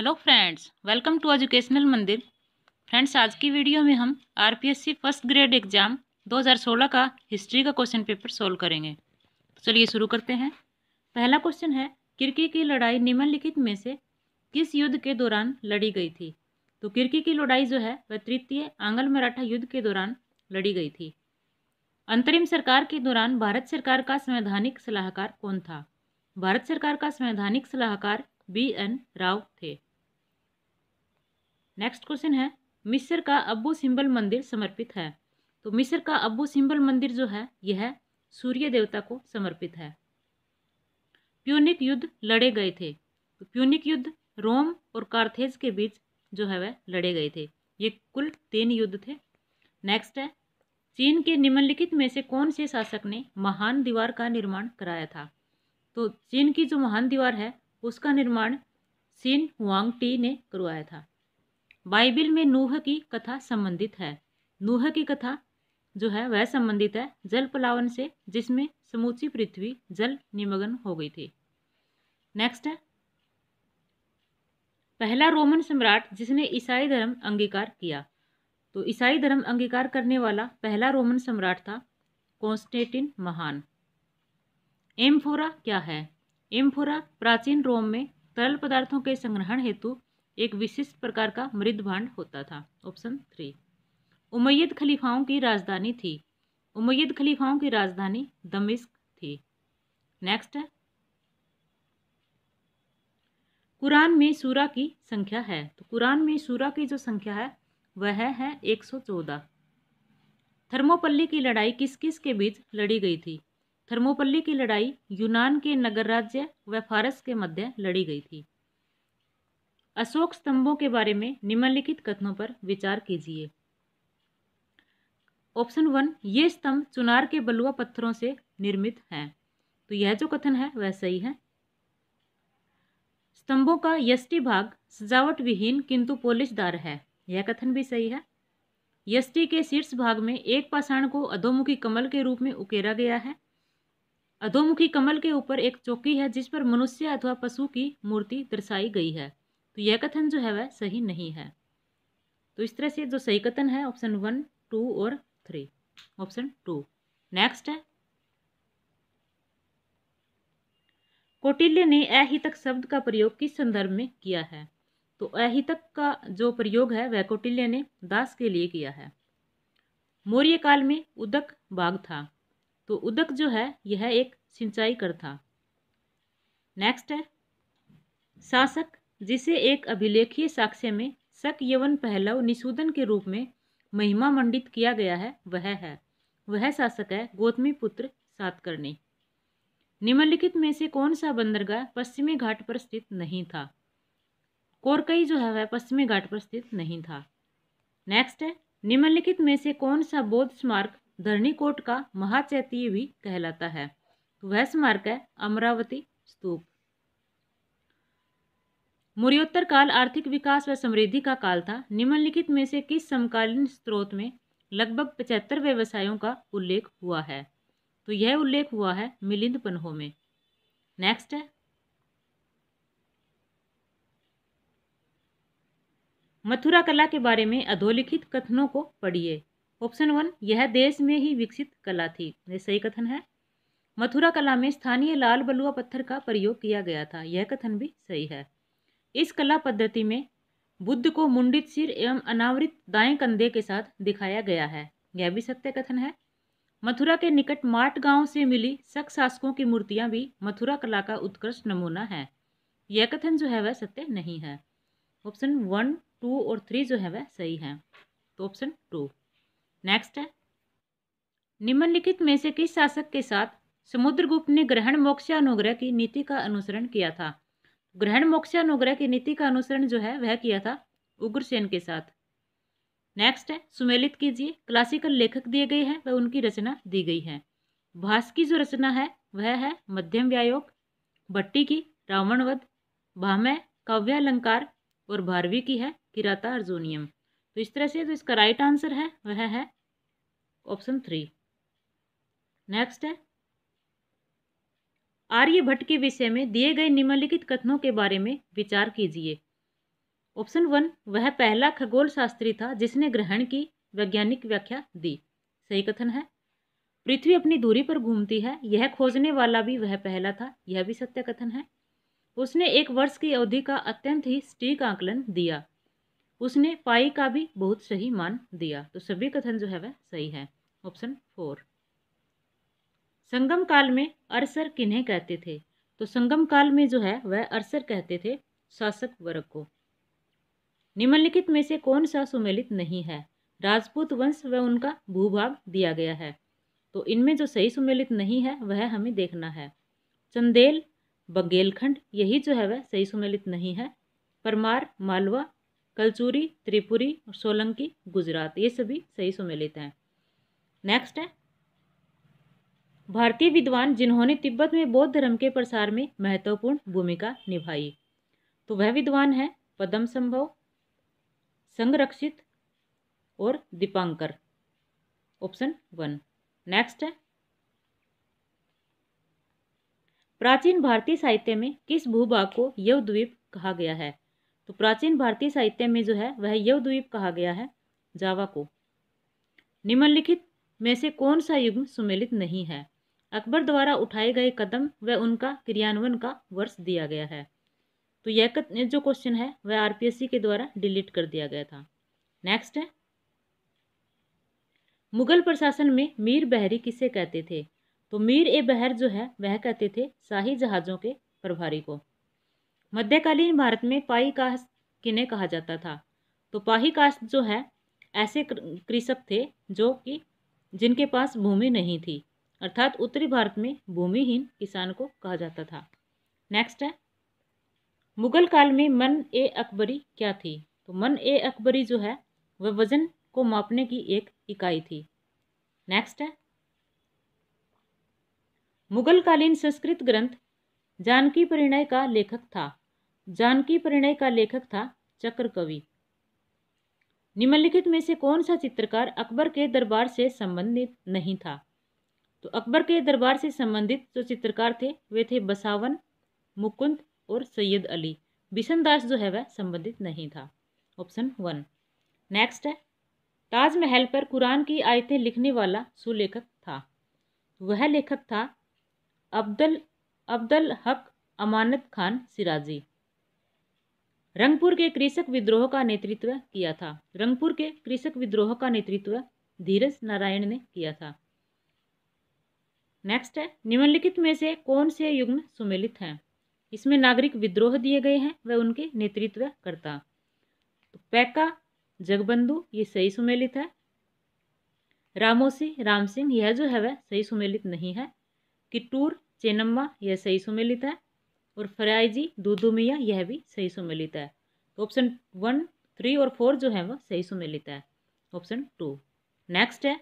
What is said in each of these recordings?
hello friends welcome to educational Mandir friends आज की video में हम आरपीएससी फर्स्ट ग्रेड एग्ज़ाम 2016 का हिस्ट्री का क्वेश्चन पेपर सोल्व करेंगे तो चलिए शुरू करते हैं पहला क्वेश्चन है किरकी की लड़ाई निम्नलिखित में से किस युद्ध के दौरान लड़ी गई थी तो किरकी की लड़ाई जो है वह तृतीय आंगल मराठा युद्ध के दौरान लड़ी गई थी अंतरिम सरकार के दौरान भारत सरकार का संवैधानिक सलाहकार कौन था भारत सरकार का संवैधानिक सलाहकार बी एन राव थे नेक्स्ट क्वेश्चन है मिस्र का अबू सिंबल मंदिर समर्पित है तो मिस्र का अबू सिंबल मंदिर जो है यह सूर्य देवता को समर्पित है प्यूनिक युद्ध लड़े गए थे तो प्यूनिक युद्ध रोम और कार्थेज के बीच जो है वह लड़े गए थे ये कुल तीन युद्ध थे नेक्स्ट है चीन के निम्नलिखित में से कौन से शासक ने महान दीवार का निर्माण कराया था तो चीन की जो महान दीवार है उसका निर्माण सीन हुआंग टी ने करवाया था बाइबिल में नूह की कथा संबंधित है नूह की कथा जो है वह संबंधित है जल पलावन से जिसमें समूची पृथ्वी जल निमग्न हो गई थी नेक्स्ट है पहला रोमन सम्राट जिसने ईसाई धर्म अंगीकार किया तो ईसाई धर्म अंगीकार करने वाला पहला रोमन सम्राट था कॉन्स्टेटिन महान एम्फोरा क्या है एम्फोरा प्राचीन रोम में तरल पदार्थों के संग्रहण हेतु एक विशिष्ट प्रकार का मृद भांड होता था ऑप्शन थ्री उमैयद खलीफाओं की राजधानी थी उमैयद खलीफाओं की राजधानी दमिश्क थी नेक्स्ट है कुरान में सूरा की संख्या है तो कुरान में सूरा की जो संख्या है वह है एक सौ चौदह थर्मोपल्ली की लड़ाई किस किस के बीच लड़ी गई थी थर्मोपल्ली की लड़ाई यूनान के नगर राज्य व फारस के मध्य लड़ी गई थी अशोक स्तंभों के बारे में निम्नलिखित कथनों पर विचार कीजिए ऑप्शन वन ये स्तंभ चुनार के बलुआ पत्थरों से निर्मित हैं तो यह जो कथन है वह सही है स्तंभों का यष्टि भाग सजावट विहीन किंतु पोलिशदार है यह कथन भी सही है यष्टि के शीर्ष भाग में एक पाषाण को अधोमुखी कमल के रूप में उकेरा गया है अधोमुखी कमल के ऊपर एक चौकी है जिस पर मनुष्य अथवा पशु की मूर्ति दर्शाई गई है तो यह कथन जो है वह सही नहीं है तो इस तरह से जो सही कथन है ऑप्शन वन टू और थ्री ऑप्शन टू नेक्स्ट है कौटिल्य ने अहितक शब्द का प्रयोग किस संदर्भ में किया है तो अहितक का जो प्रयोग है वह कौटिल्य ने दास के लिए किया है मौर्य काल में उदक बाग था तो उदक जो है यह एक सिंचाई कर था नेक्स्ट है शासक जिसे एक अभिलेखीय साक्ष्य में शक यवन पहलव निशूदन के रूप में महिमा मंडित किया गया है वह है वह शासक है गौतमी पुत्र सातकर्णी निम्नलिखित में से कौन सा बंदरगाह पश्चिमी घाट पर स्थित नहीं था कोरकई जो है वह पश्चिमी घाट पर स्थित नहीं था नेक्स्ट है निम्नलिखित में से कौन सा बौद्ध स्मारक कोट का महाचैतीय भी कहलाता है वह स्मारक है अमरावती स्तूप मुर्योत्तर काल आर्थिक विकास व समृद्धि का काल था निम्नलिखित में से किस समकालीन स्रोत में लगभग पचहत्तर व्यवसायों का उल्लेख हुआ है तो यह उल्लेख हुआ है मिलिंद पन्हों में नेक्स्ट है मथुरा कला के बारे में अधोलिखित कथनों को पढ़िए ऑप्शन वन यह देश में ही विकसित कला थी यह सही कथन है मथुरा कला में स्थानीय लाल बलुआ पत्थर का प्रयोग किया गया था यह कथन भी सही है इस कला पद्धति में बुद्ध को मुंडित सिर एवं अनावृत दाएं कंधे के साथ दिखाया गया है यह भी सत्य कथन है मथुरा के निकट माट गांव से मिली सख शासकों की मूर्तियां भी मथुरा कला का उत्कृष्ट नमूना है यह कथन जो है वह सत्य नहीं है ऑप्शन वन टू और थ्री जो है वह सही है तो ऑप्शन टू नेक्स्ट है निम्नलिखित में से किस शासक के साथ समुद्रगुप्त ने ग्रहण मोक्ष अनुग्रह की नीति का अनुसरण किया था ग्रहण मोक्ष अनुग्रह की नीति का अनुसरण जो है वह किया था उग्रसेन के साथ नेक्स्ट है सुमेलित कीजिए क्लासिकल लेखक दिए गए हैं वह उनकी रचना दी गई है भास की जो रचना है वह है मध्यम व्यायोग भट्टी की रावणवध भामय काव्यालंकार और भारवी की है किराता अर्जुनियम तो इस तरह से जो इसका राइट आंसर है वह है ऑप्शन थ्री नेक्स्ट है आर्यभट्ट के विषय में दिए गए निम्नलिखित कथनों के बारे में विचार कीजिए ऑप्शन वन वह पहला खगोल शास्त्री था जिसने ग्रहण की वैज्ञानिक व्याख्या दी सही कथन है पृथ्वी अपनी दूरी पर घूमती है यह खोजने वाला भी वह पहला था यह भी सत्य कथन है उसने एक वर्ष की अवधि का अत्यंत ही सटीक आकलन दिया उसने पाई का भी बहुत सही मान दिया तो सभी कथन जो है वह सही है ऑप्शन फोर संगम काल में अरसर किन्हें कहते थे तो संगम काल में जो है वह अरसर कहते थे शासक वर्ग को निम्नलिखित में से कौन सा सुमेलित नहीं है राजपूत वंश व उनका भूभाग दिया गया है तो इनमें जो सही सुमेलित नहीं है वह हमें देखना है चंदेल बघेलखंड यही जो है वह सही सुमेलित नहीं है परमार मालवा कलचूरी त्रिपुरी और सोलंकी गुजरात ये सभी सही सुमेलित हैं नेक्स्ट है भारतीय विद्वान जिन्होंने तिब्बत में बौद्ध धर्म के प्रसार में महत्वपूर्ण भूमिका निभाई तो वह विद्वान है पद्म संभव संरक्षित और दीपांकर ऑप्शन वन नेक्स्ट है प्राचीन भारतीय साहित्य में किस भूभाग को यवद्वीप कहा गया है तो प्राचीन भारतीय साहित्य में जो है वह यवद्वीप कहा गया है जावा को निम्नलिखित में से कौन सा युग्म सुमेलित नहीं है अकबर द्वारा उठाए गए कदम व उनका क्रियान्वयन का वर्ष दिया गया है तो यह जो क्वेश्चन है वह आर के द्वारा डिलीट कर दिया गया था नेक्स्ट है मुगल प्रशासन में मीर बहरी किसे कहते थे तो मीर ए बहर जो है वह कहते थे शाही जहाज़ों के प्रभारी को मध्यकालीन भारत में पाही कास्त किन्हें कहा जाता था तो पाही कास्त जो है ऐसे कृषक थे जो कि जिनके पास भूमि नहीं थी अर्थात उत्तरी भारत में भूमिहीन किसान को कहा जाता था नेक्स्ट है मुगल काल में मन ए अकबरी क्या थी तो मन ए अकबरी जो है वह वजन को मापने की एक इकाई थी नेक्स्ट है मुगलकालीन संस्कृत ग्रंथ जानकी परिणय का लेखक था जानकी परिणय का लेखक था चक्र कवि निम्नलिखित में से कौन सा चित्रकार अकबर के दरबार से संबंधित नहीं था तो अकबर के दरबार से संबंधित जो चित्रकार थे वे थे बसावन मुकुंद और सैयद अली बिशन दास जो है वह संबंधित नहीं था ऑप्शन वन नेक्स्ट है ताजमहल पर कुरान की आयतें लिखने वाला सुलेखक था वह लेखक था अब्दल अब्दल हक अमानत खान सिराजी रंगपुर के कृषक विद्रोह का नेतृत्व किया था रंगपुर के कृषक विद्रोह का नेतृत्व धीरज नारायण ने किया था नेक्स्ट है निम्नलिखित में से कौन से युग्म सुमेलित हैं इसमें नागरिक विद्रोह दिए गए हैं वह उनके नेतृत्व करता तो पैका जगबंधु ये सही सुमेलित है रामोसी राम सिंह यह जो है वह सही सुमेलित नहीं है किट्टूर चेनम्मा यह सही सुमेलित है और फरायजी दूधू मिया यह भी सही सुमेलित है ऑप्शन वन थ्री और फोर जो है वह सही सुमेलित है ऑप्शन टू नेक्स्ट है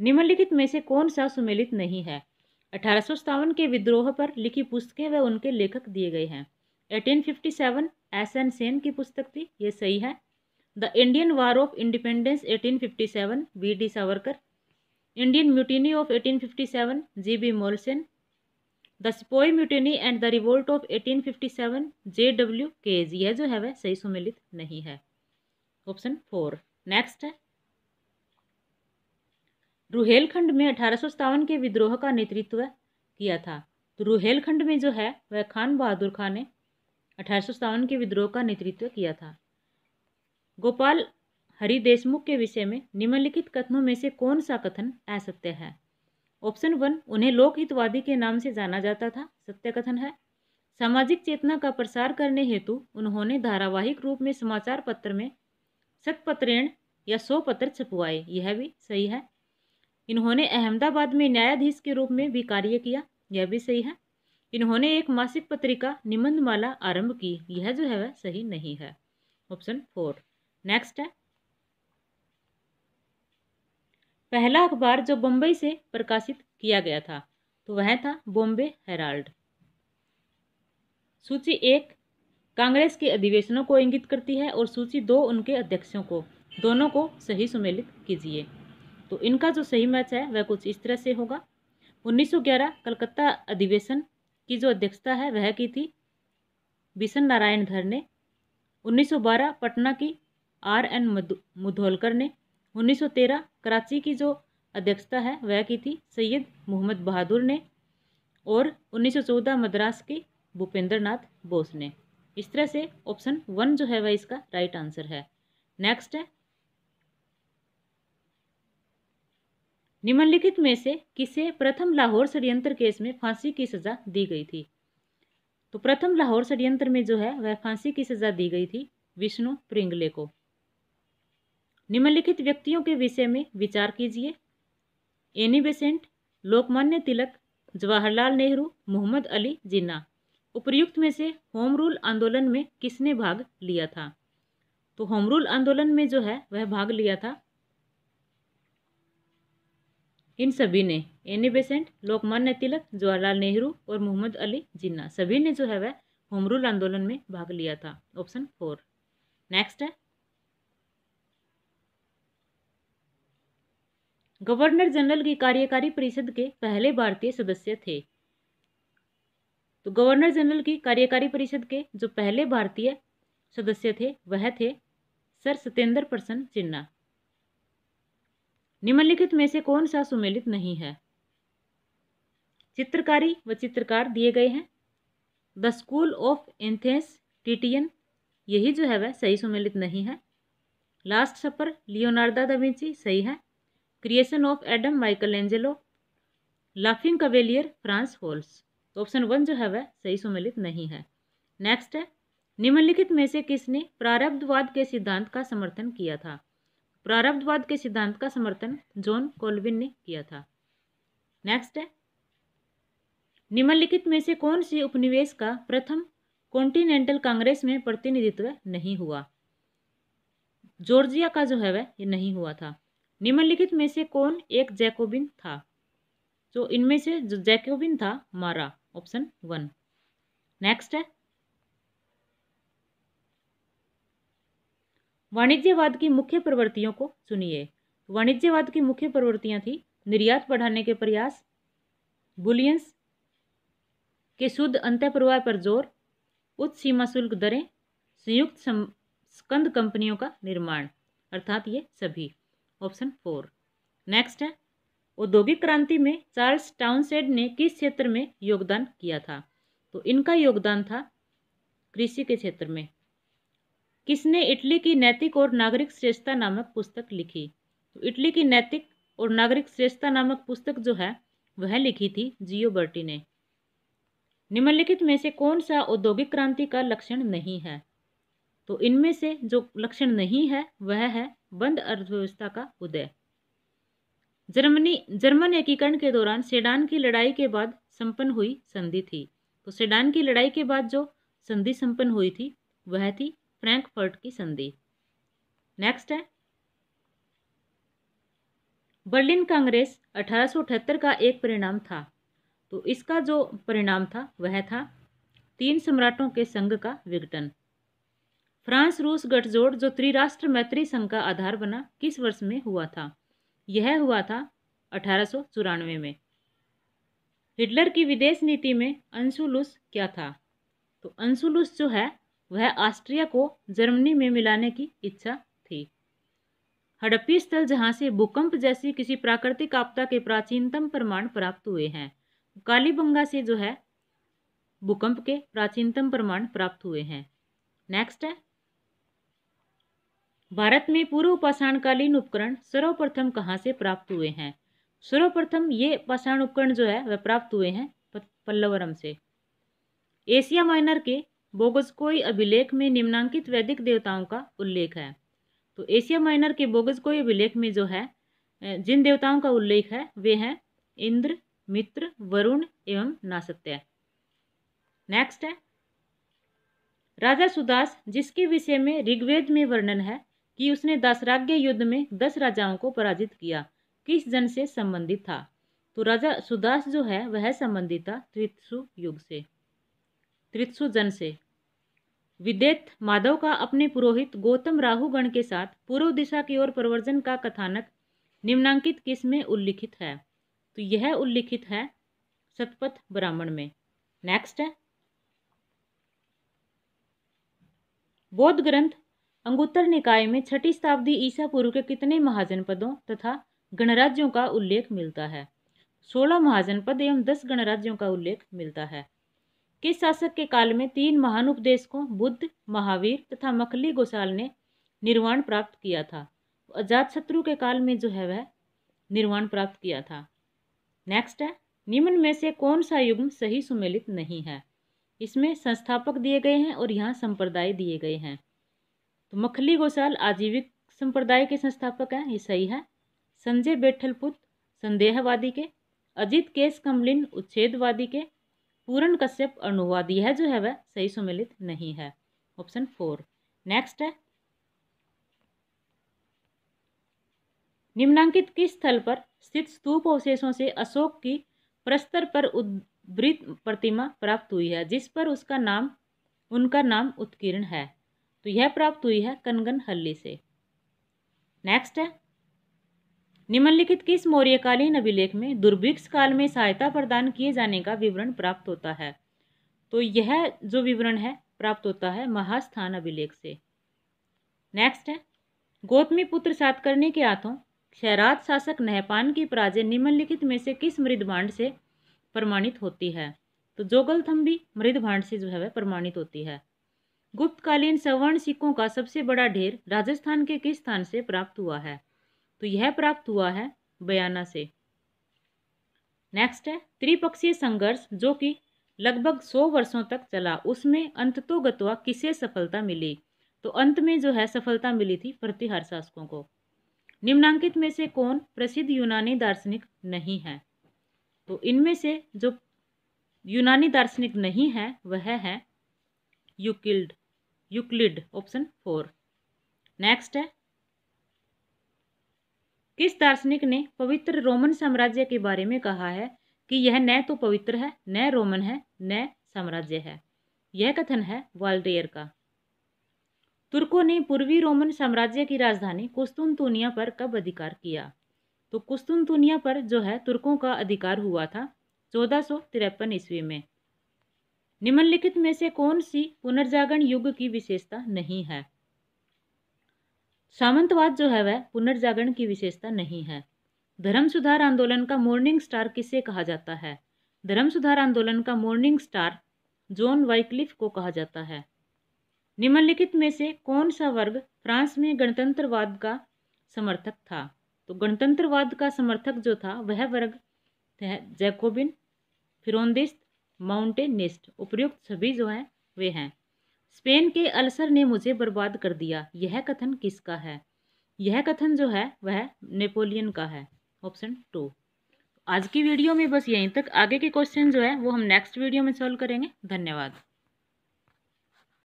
निम्नलिखित में से कौन सा सुमेलित नहीं है अठारह के विद्रोह पर लिखी पुस्तकें व उनके लेखक दिए गए हैं 1857 एस एन सेन की पुस्तक थी ये सही है the Indian war of independence 1857 V D Savarkar Indian mutiny of 1857 G B Malleson the sepoy mutiny and the revolt of 1857 J W Kaye यह जो है वह सही सुमेलित नहीं है ऑप्शन फोर नेक्स्ट है रुहेलखंड में अठारह के विद्रोह का नेतृत्व किया था तो रुहेलखंड में जो है वह खान बहादुर खान ने अठारह के विद्रोह का नेतृत्व किया था गोपाल हरि देशमुख के विषय में निम्नलिखित कथनों में से कौन सा कथन असत्य है ऑप्शन वन उन्हें लोकहितवादी के नाम से जाना जाता था सत्य कथन है सामाजिक चेतना का प्रसार करने हेतु उन्होंने धारावाहिक रूप में समाचार पत्र में सतपत्रेण या सौ पत्र छपवाए यह भी सही है इन्होंने अहमदाबाद में न्यायाधीश के रूप में भी कार्य किया यह भी सही है इन्होंने एक मासिक पत्रिका निबंधमाला आरंभ की यह जो है वह सही नहीं है ऑप्शन फोर नेक्स्ट है पहला अखबार जो बम्बई से प्रकाशित किया गया था तो वह था बॉम्बे हेराल्ड सूची एक कांग्रेस के अधिवेशनों को इंगित करती है और सूची दो उनके अध्यक्षों को दोनों को सही सुमेलित कीजिए तो इनका जो सही मैच है वह कुछ इस तरह से होगा 1911 कलकत्ता अधिवेशन की जो अध्यक्षता है वह की थी बिशन नारायण धर ने 1912 पटना की आर एन मुधोलकर ने 1913 कराची की जो अध्यक्षता है वह की थी सैयद मोहम्मद बहादुर ने और 1914 मद्रास की भूपेंद्र नाथ बोस ने इस तरह से ऑप्शन वन जो है वह इसका राइट आंसर है नेक्स्ट है निम्नलिखित में से किसे प्रथम लाहौर षड्यंत्र केस में फांसी की सज़ा दी गई थी तो प्रथम लाहौर षड्यंत्र में जो है वह फांसी की सज़ा दी गई थी विष्णु प्रिंगले को निम्नलिखित व्यक्तियों के विषय में विचार कीजिए एनी बेसेंट लोकमान्य तिलक जवाहरलाल नेहरू मोहम्मद अली जिन्ना उपयुक्त में से होम रूल आंदोलन में किसने भाग लिया था तो होम रूल आंदोलन में जो है वह भाग लिया था इन सभी ने एनी बेसेंट लोकमान्य तिलक जवाहरलाल नेहरू और मोहम्मद अली जिन्ना सभी ने जो है वह होमरूल आंदोलन में भाग लिया था ऑप्शन फोर नेक्स्ट है गवर्नर जनरल की कार्यकारी परिषद के पहले भारतीय सदस्य थे तो गवर्नर जनरल की कार्यकारी परिषद के जो पहले भारतीय सदस्य थे वह थे सर सत्येंद्र प्रसन्न जिन्ना निम्नलिखित में से कौन सा सुमेलित नहीं है चित्रकारी व चित्रकार दिए गए हैं द स्कूल ऑफ एंथेस टीटियन यही जो है वह सही सुमेलित नहीं है लास्ट सपर लियोनार्डा दविंची सही है creation of Adam Michelangelo laughing cavalier Frans Hals option one जो है वह सही सुमेलित नहीं है नेक्स्ट है निम्नलिखित में से किसने प्रारब्धवाद के सिद्धांत का समर्थन किया था प्रारब्धवाद के सिद्धांत का समर्थन जॉन कोल्विन ने किया था नेक्स्ट है निम्नलिखित में से कौन सी उपनिवेश का प्रथम कॉन्टिनेंटल कांग्रेस में प्रतिनिधित्व नहीं हुआ जॉर्जिया का जो है वह ये नहीं हुआ था निम्नलिखित में से कौन एक जैकोबिन था जो तो इनमें से जो जैकोबिन था मारा ऑप्शन वन नेक्स्ट है वाणिज्यवाद की मुख्य प्रवृत्तियों को सुनिए वाणिज्यवाद की मुख्य प्रवृत्तियां थी निर्यात बढ़ाने के प्रयास बुलियंस के शुद्ध अंत प्रवाह पर जोर उच्च सीमा शुल्क दरें संयुक्त स्कंद कंपनियों का निर्माण अर्थात ये सभी ऑप्शन फोर नेक्स्ट है औद्योगिक क्रांति में चार्ल्स टाउनसेड ने किस क्षेत्र में योगदान किया था तो इनका योगदान था कृषि के क्षेत्र में किसने इटली की नैतिक और नागरिक श्रेष्ठता नामक पुस्तक लिखी तो इटली की नैतिक और नागरिक श्रेष्ठता नामक पुस्तक जो है वह लिखी थी जियो बर्टी ने निम्नलिखित में से कौन सा औद्योगिक क्रांति का लक्षण नहीं है तो इनमें से जो लक्षण नहीं है वह है बंद अर्थव्यवस्था का उदय जर्मनी जर्मन एकीकरण के दौरान सेडान की लड़ाई के बाद संपन्न हुई संधि थी तो सेडान की लड़ाई के बाद जो संधि संपन्न हुई थी वह थी फ्रैंकफर्ट की संधि नेक्स्ट है बर्लिन कांग्रेस 1878 का एक परिणाम था तो इसका जो परिणाम था वह था तीन सम्राटों के संघ का विघटन फ्रांस रूस गठजोड़ जो त्रिराष्ट्र मैत्री संघ का आधार बना किस वर्ष में हुआ था यह हुआ था अठारह में हिटलर की विदेश नीति में अंशुलुस क्या था तो अंशुलुस जो है वह ऑस्ट्रिया को जर्मनी में मिलाने की इच्छा थी हड़प्पी स्थल जहाँ से भूकंप जैसी किसी प्राकृतिक आपदा के प्राचीनतम प्रमाण प्राप्त हुए हैं कालीबंगा से जो है भूकंप के प्राचीनतम प्रमाण प्राप्त हुए हैं नेक्स्ट है भारत में पूर्व पाषाणकालीन उपकरण सर्वप्रथम कहाँ से प्राप्त हुए हैं सर्वप्रथम ये पाषाण उपकरण जो है वह प्राप्त हुए हैं पल्लवरम से एशिया माइनर के कोई अभिलेख में निम्नांकित वैदिक देवताओं का उल्लेख है तो एशिया माइनर के कोई अभिलेख में जो है जिन देवताओं का उल्लेख है वे हैं इंद्र मित्र वरुण एवं नासत्य नेक्स्ट है राजा सुदास जिसके विषय में ऋग्वेद में वर्णन है कि उसने दासराज्ञ युद्ध में दस राजाओं को पराजित किया किस जन से संबंधित था तो राजा सुदास जो है वह संबंधित था त्रित्सु युग से त्रित्सु जन से विदेत माधव का अपने पुरोहित गौतम राहुगण के साथ पूर्व दिशा की ओर प्रवर्जन का कथानक निम्नांकित किस में उल्लिखित है तो यह उल्लिखित है सतपथ ब्राह्मण में नेक्स्ट है बौद्ध ग्रंथ अंगुत्तर निकाय में छठी शताब्दी ईसा पूर्व के कितने महाजनपदों तथा गणराज्यों का उल्लेख मिलता है सोलह महाजनपद एवं दस गणराज्यों का उल्लेख मिलता है किस शासक के काल में तीन महान उपदेशकों बुद्ध महावीर तथा मखली गोसाल ने निर्वाण प्राप्त किया था अजात शत्रु के काल में जो है वह निर्वाण प्राप्त किया था नेक्स्ट है निम्न में से कौन सा युग्म सही सुमेलित नहीं है इसमें संस्थापक दिए गए हैं और यहाँ संप्रदाय दिए गए हैं तो मखली गोसाल आजीविक संप्रदाय के संस्थापक हैं ये सही है संजय बेठलपुत संदेहवादी के अजित केस कमलिन उच्छेदवादी के पूर्ण कश्यप अनुवाद यह जो है वह सही सम्मिलित नहीं है ऑप्शन फोर नेक्स्ट है निम्नांकित किस स्थल पर स्थित स्तूप अवशेषों से अशोक की प्रस्तर पर उद्वृत प्रतिमा प्राप्त हुई है जिस पर उसका नाम उनका नाम उत्कीर्ण है तो यह प्राप्त हुई है कनगन हल्ली से नेक्स्ट है निम्नलिखित किस मौर्यकालीन अभिलेख में दुर्भिक्ष काल में सहायता प्रदान किए जाने का विवरण प्राप्त होता है तो यह जो विवरण है प्राप्त होता है महास्थान अभिलेख से नेक्स्ट है गौतमी पुत्र सातकर्णी के हाथों शहरात शासक नहपान की पराजय निम्नलिखित में से किस मृदभांड से प्रमाणित होती है तो जोगलथम्बी मृदभांड से जो है वह प्रमाणित होती है गुप्तकालीन सवर्ण सिक्कों का सबसे बड़ा ढेर राजस्थान के किस स्थान से प्राप्त हुआ है तो यह प्राप्त हुआ है बयाना से नेक्स्ट है त्रिपक्षीय संघर्ष जो कि लगभग सौ वर्षों तक चला उसमें अंततोगत्वा किसे सफलता मिली तो अंत में जो है सफलता मिली थी प्रतिहार शासकों को निम्नांकित में से कौन प्रसिद्ध यूनानी दार्शनिक नहीं है तो इनमें से जो यूनानी दार्शनिक नहीं है वह है Euclid Euclid option four next है किस दार्शनिक ने पवित्र रोमन साम्राज्य के बारे में कहा है कि यह न तो पवित्र है न रोमन है न साम्राज्य है यह कथन है वाल्डेयर का तुर्कों ने पूर्वी रोमन साम्राज्य की राजधानी कुस्तुनतुनिया पर कब अधिकार किया तो कुस्तुनतुनिया पर जो है तुर्कों का अधिकार हुआ था चौदह सौ तिरपन ईस्वी में निम्नलिखित में से कौन सी पुनर्जागरण युग की विशेषता नहीं है सामंतवाद जो है वह पुनर्जागरण की विशेषता नहीं है धर्म सुधार आंदोलन का मॉर्निंग स्टार किसे कहा जाता है धर्म सुधार आंदोलन का मॉर्निंग स्टार जॉन वाइक्लिफ को कहा जाता है निम्नलिखित में से कौन सा वर्ग फ्रांस में गणतंत्रवाद का समर्थक था तो गणतंत्रवाद का समर्थक जो था वह वर्ग जैकोबिन फिरोंदिस्त माउंटेनिस्ट उपयुक्त सभी जो हैं वे हैं स्पेन के अल्सर ने मुझे बर्बाद कर दिया यह कथन किसका है यह कथन जो है वह नेपोलियन का है ऑप्शन टू आज की वीडियो में बस यहीं तक आगे के क्वेश्चन जो है वो हम नेक्स्ट वीडियो में सॉल्व करेंगे धन्यवाद